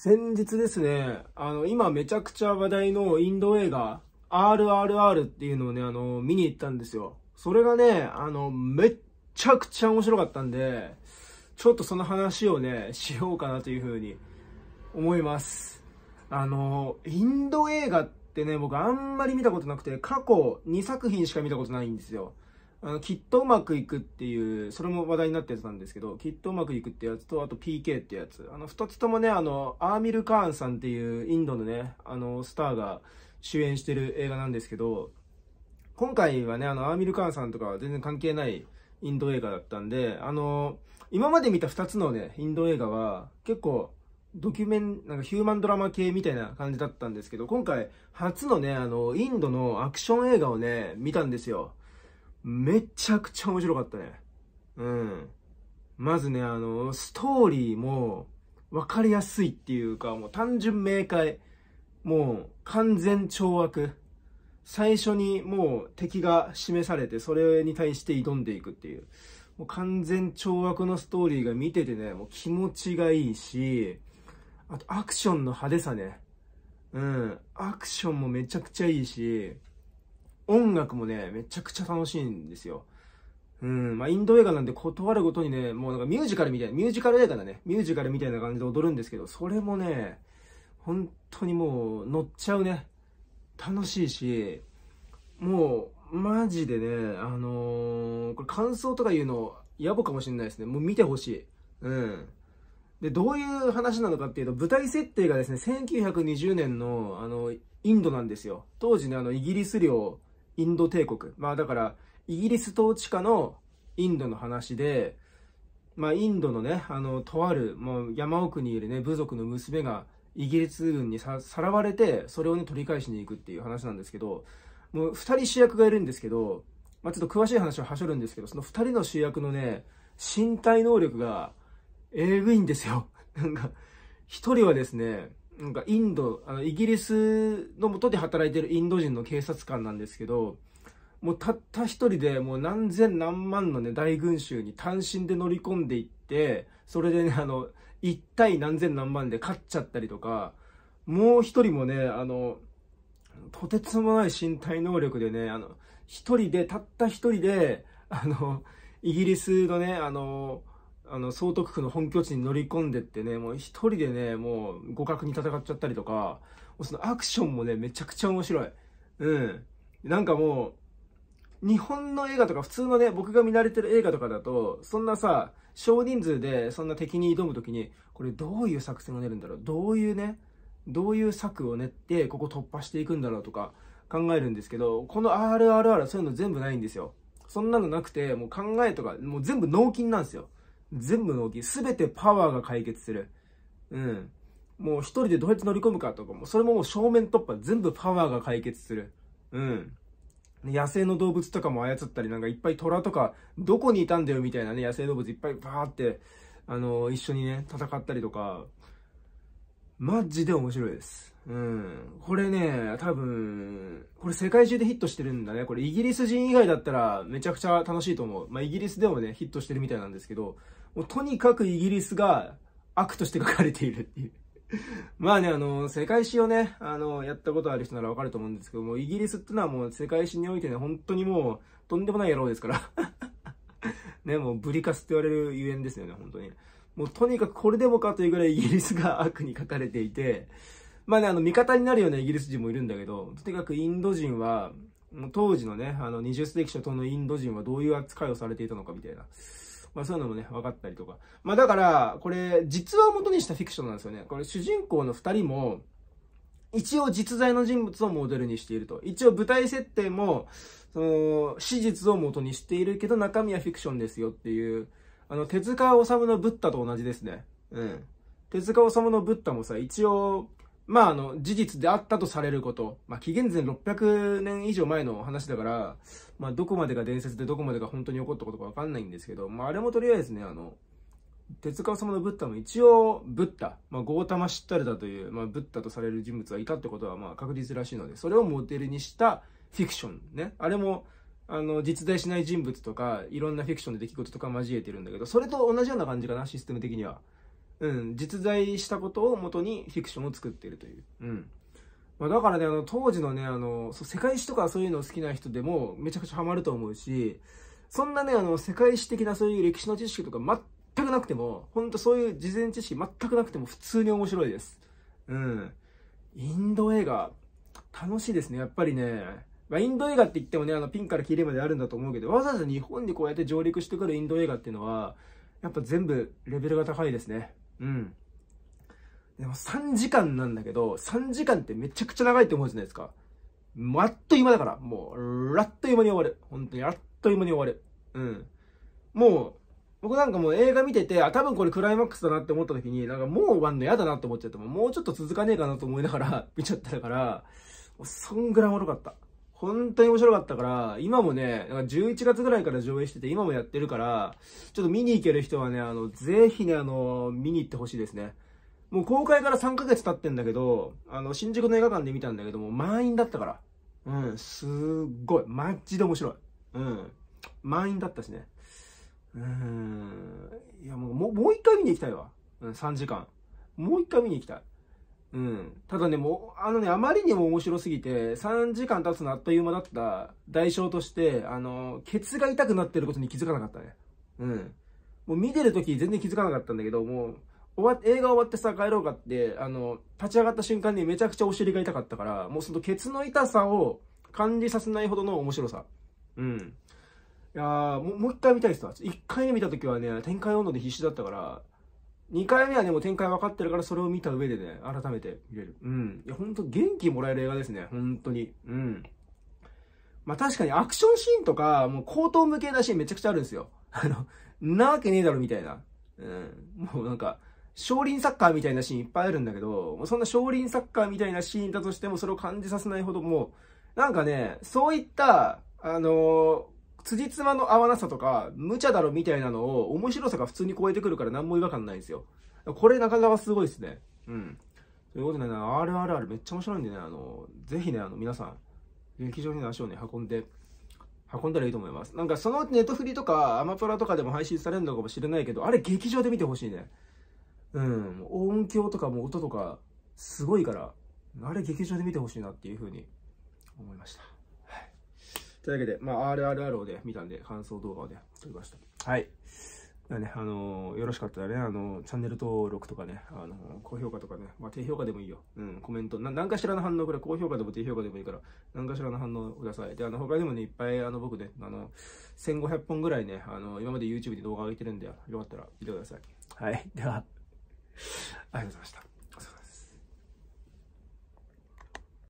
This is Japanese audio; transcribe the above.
先日ですね、あの、今めちゃくちゃ話題のインド映画、RRR っていうのをね、あの、見に行ったんですよ。それがね、あの、めっちゃくちゃ面白かったんで、ちょっとその話をね、しようかなというふうに思います。あの、インド映画ってね、僕あんまり見たことなくて、過去2作品しか見たことないんですよ。あの、きっとうまくいくっていう、それも話題になったやつなんですけど、きっとうまくいくってやつと、あと PK ってやつ。あの、二つともね、あの、アーミル・カーンさんっていうインドのね、あの、スターが主演してる映画なんですけど、今回はね、あの、アーミル・カーンさんとかは全然関係ないインド映画だったんで、あの、今まで見た二つのね、インド映画は、結構、ドキュメン、なんかヒューマンドラマ系みたいな感じだったんですけど、今回、初のね、あの、インドのアクション映画をね、見たんですよ。めちゃくちゃ面白かったね。うん。まずね、あの、ストーリーも分かりやすいっていうか、もう単純明快。もう完全懲悪。最初にもう敵が示されて、それに対して挑んでいくっていう。もう完全懲悪のストーリーが見ててね、もう気持ちがいいし、あとアクションの派手さね。うん。アクションもめちゃくちゃいいし、音楽もね、めちゃくちゃ楽しいんですよ。うん、まあ、インド映画なんで断るごとにね、もうなんかミュージカルみたいな、ミュージカル映画だね、ミュージカルみたいな感じで踊るんですけど、それもね、本当にもう乗っちゃうね。楽しいし、もう、マジでね、あのー、これ感想とか言うの、野暮かもしれないですね。もう見てほしい。うん。で、どういう話なのかっていうと、舞台設定がですね、1920年の、あの、インドなんですよ。当時ね、あの、イギリス領インド帝国。まあだから、イギリス統治下のインドの話で、まあインドのね、あの、とある、もう山奥にいるね、部族の娘がイギリス軍にさらわれて、それをね、取り返しに行くっていう話なんですけど、もう二人主役がいるんですけど、まあちょっと詳しい話をはしょるんですけど、その二人の主役のね、身体能力が、えぐいんですよ。なんか、一人はですね、なんかインド、あの、イギリスのもとで働いてるインド人の警察官なんですけど、もうたった一人でもう何千何万のね、大群衆に単身で乗り込んでいって、それでね、あの、一対何千何万で勝っちゃったりとか、もう一人もね、あの、とてつもない身体能力でね、あの、一人で、たった一人で、あの、イギリスのね、あの、あの、総督府の本拠地に乗り込んでってね、もう一人でね、もう互角に戦っちゃったりとか、もうそのアクションもね、めちゃくちゃ面白い。うん。なんかもう、日本の映画とか普通のね、僕が見慣れてる映画とかだと、そんなさ、少人数でそんな敵に挑むときに、これどういう作戦を練るんだろうどういうね、どういう策を練って、ここ突破していくんだろうとか考えるんですけど、この RRR はそういうの全部ないんですよ。そんなのなくて、もう考えとか、もう全部脳筋なんですよ。全部の動き、すべてパワーが解決する。うん。もう一人でどうやって乗り込むかとか、もそれももう正面突破、全部パワーが解決する。うん。野生の動物とかも操ったり、なんかいっぱい虎とか、どこにいたんだよみたいなね、野生動物いっぱいバーって、あの、一緒にね、戦ったりとか、マジで面白いです。うん。これね、多分、これ世界中でヒットしてるんだね。これイギリス人以外だったらめちゃくちゃ楽しいと思う。まあ、イギリスでもね、ヒットしてるみたいなんですけど、もうとにかくイギリスが悪として書かれているっていう まあね、あの、世界史をね、あの、やったことある人ならわかると思うんですけども、イギリスってのはもう世界史においてね、本当にもう、とんでもない野郎ですから ね、もうブリカスって言われるゆえんですよね、本当に。もうとにかくこれでもかというぐらいイギリスが悪に書かれていて、まあね、あの、味方になるようなイギリス人もいるんだけど、とにかくインド人は、当時のね、あの、20世紀初頭のインド人はどういう扱いをされていたのかみたいな。まあそういうのもね、分かったりとか。まあだから、これ、実話を元にしたフィクションなんですよね。これ、主人公の二人も、一応実在の人物をモデルにしていると。一応舞台設定も、その、史実を元にしているけど中身はフィクションですよっていう、あの、手塚治虫のブッダと同じですね。うん。手塚治虫のブッダもさ、一応、まあ、あの、事実であったとされること。まあ、紀元前600年以上前の話だから、まあ、どこまでが伝説でどこまでが本当に起こったことかわかんないんですけど、まあ、あれもとりあえずね、あの、鉄川様のブッダも一応、ブッダ、まあ、ゴータマ・シッタルダという、まあ、ブッダとされる人物がいたってことは、まあ、確実らしいので、それをモデルにしたフィクションね。あれも、あの、実在しない人物とか、いろんなフィクションの出来事とか交えてるんだけど、それと同じような感じかな、システム的には。うん、実在したことを元にフィクションを作っているという。うん。まあ、だからね、あの、当時のね、あの、世界史とかそういうの好きな人でもめちゃくちゃハマると思うし、そんなね、あの、世界史的なそういう歴史の知識とか全くなくても、ほんとそういう事前知識全くなくても普通に面白いです。うん。インド映画、楽しいですね、やっぱりね。まあ、インド映画って言ってもね、あの、ピンからキリまであるんだと思うけど、わざわざ日本にこうやって上陸してくるインド映画っていうのは、やっぱ全部レベルが高いですね。うん。でも3時間なんだけど、3時間ってめちゃくちゃ長いって思うじゃないですか。あっという間だから、もう、あっという間に終わる。本当にあっという間に終わる。うん。もう、僕なんかもう映画見てて、あ、多分これクライマックスだなって思った時に、なんかもう終わんの嫌だなって思っちゃって、もうちょっと続かねえかなと思いながら見ちゃったから、もうそんぐらいおもろかった。本当に面白かったから、今もね、なんか11月ぐらいから上映してて、今もやってるから、ちょっと見に行ける人はね、あの、ぜひね、あの、見に行ってほしいですね。もう公開から3ヶ月経ってんだけど、あの、新宿の映画館で見たんだけども、満員だったから。うん、すっごい。マッチで面白い。うん。満員だったしね。うん。いや、もう、もう一回見に行きたいわ。うん、3時間。もう一回見に行きたい。うん。ただね、もう、あのね、あまりにも面白すぎて、3時間経つのあっという間だった代償として、あの、ケツが痛くなってることに気づかなかったね。うん。もう見てる時全然気づかなかったんだけど、もう、終わ映画終わってさ、帰ろうかって、あの、立ち上がった瞬間にめちゃくちゃお尻が痛かったから、もうそのケツの痛さを感じさせないほどの面白さ。うん。いやもう一回見たいっすわ。一回目見た時はね、展開温度で必死だったから、2回目はでも展開分かってるからそれを見た上でね、改めて見れる。うん。いや、ほんと元気もらえる映画ですね。本当に。うん。まあ確かにアクションシーンとか、もう高等無形ーンめちゃくちゃあるんですよ。あの、なわけねえだろみたいな。うん。もうなんか、少林サッカーみたいなシーンいっぱいあるんだけど、そんな少林サッカーみたいなシーンだとしてもそれを感じさせないほどもう、なんかね、そういった、あのー辻褄の合わなさとか、無茶だろみたいなのを、面白さが普通に超えてくるから何も違和感ないんですよ。これなかなかすごいですね。うん。ということでね、RRR めっちゃ面白いんでね、あの、ぜひね、あの、皆さん、劇場に足をね、運んで、運んだらいいと思います。なんかそのネットフリとかアマプラとかでも配信されるのかもしれないけど、あれ劇場で見てほしいね。うん。音響とかも音とか、すごいから、あれ劇場で見てほしいなっていうふうに思いました。というわけで、まあ、RRR をね、見たんで、感想動画をね、撮りました。はい。だね、あのー、よろしかったらね、あのー、チャンネル登録とかね、あのー、高評価とかね、まあ、低評価でもいいよ。うん、コメント、な何かしらの反応、らい、高評価でも低評価でもいいから、何かしらの反応ください。で、あの、他にもね、いっぱい、あの、僕ね、あの、1500本ぐらいね、あの、今まで YouTube で動画上げてるんで、よかったら見てください。はい、では、ありがとうございました。